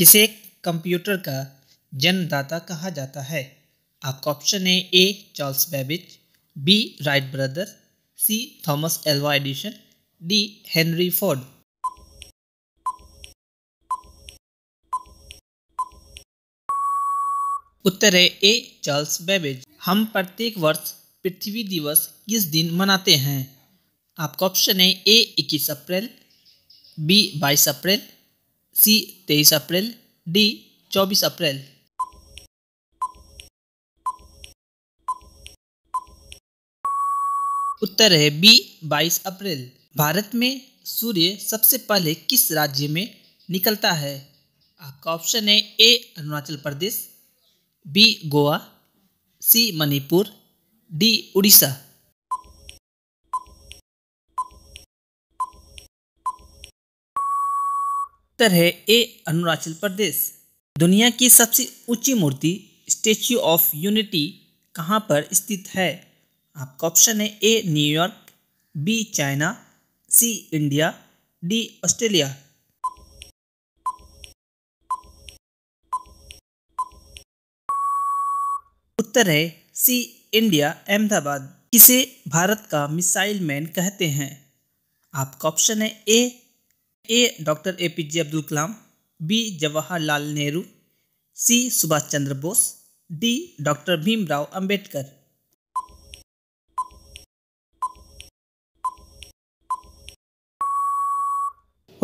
किसे कंप्यूटर का जन्मदाता कहा जाता है आपका ऑप्शन है A Charles Babbage B Wright brother C Thomas Alva Edison D Henry Ford उत्तर है ए चार्ल्स बेबिज हम प्रत्येक वर्ष पृथ्वी दिवस किस दिन मनाते हैं आपका ऑप्शन है ए इक्कीस अप्रैल बी बाईस अप्रैल सी तेईस अप्रैल डी चौबीस अप्रैल उत्तर है बी 22 अप्रैल भारत में सूर्य सबसे पहले किस राज्य में निकलता है आपका ऑप्शन है A Arunachal Pradesh B Goa C Manipur D Orissa उत्तर है ए अरुणाचल प्रदेश दुनिया की सबसे ऊंची मूर्ति स्टेच्यू ऑफ यूनिटी कहाँ पर स्थित है आपका ऑप्शन है A New York B China C India D Australia उत्तर है सी इंडिया अहमदाबाद किसे भारत का मिसाइल मैन कहते हैं आपका ऑप्शन है A A doctor A P J Abdul Kalam B Jawaharlal Nehru C Subhash Chandra Bose D doctor Bhimrao Ambedkar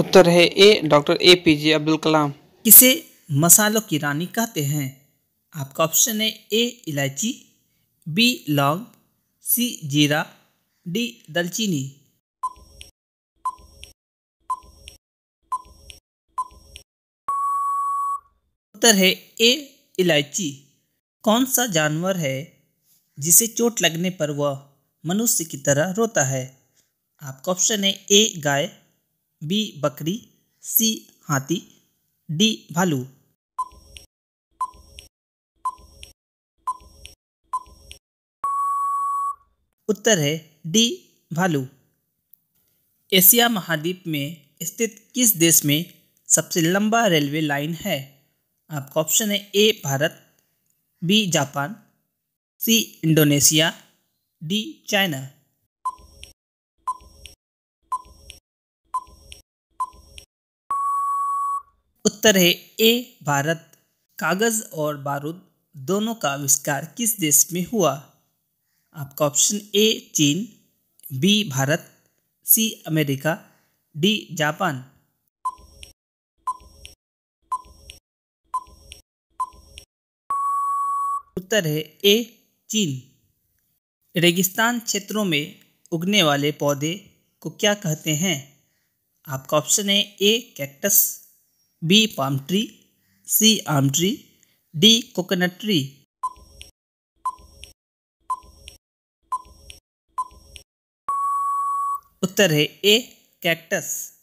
उत्तर है A doctor A P J Abdul Kalam किसे मसालों की रानी कहते हैं आपका ऑप्शन है ए इलायची बी लौंग सी जीरा डी दलचीनी उत्तर है ए इलायची कौन सा जानवर है जिसे चोट लगने पर वह मनुष्य की तरह रोता है आपका ऑप्शन है ए गाय बी बकरी सी हाथी डी भालू उत्तर है डी भालू एशिया महाद्वीप में स्थित किस देश में सबसे लंबा रेलवे लाइन है आपका ऑप्शन है A Bharat B Japan C Indonesia D China उत्तर है ए भारत कागज और बारूद दोनों का आविष्कार किस देश में हुआ आपका ऑप्शन ए चीन B Bharat C America D Japan उत्तर है ए चीन रेगिस्तान क्षेत्रों में उगने वाले पौधे को क्या कहते हैं आपका ऑप्शन है A cactus B palm tree C आम ट्री डी कोकोनट ट्री उत्तर है ए कैक्टस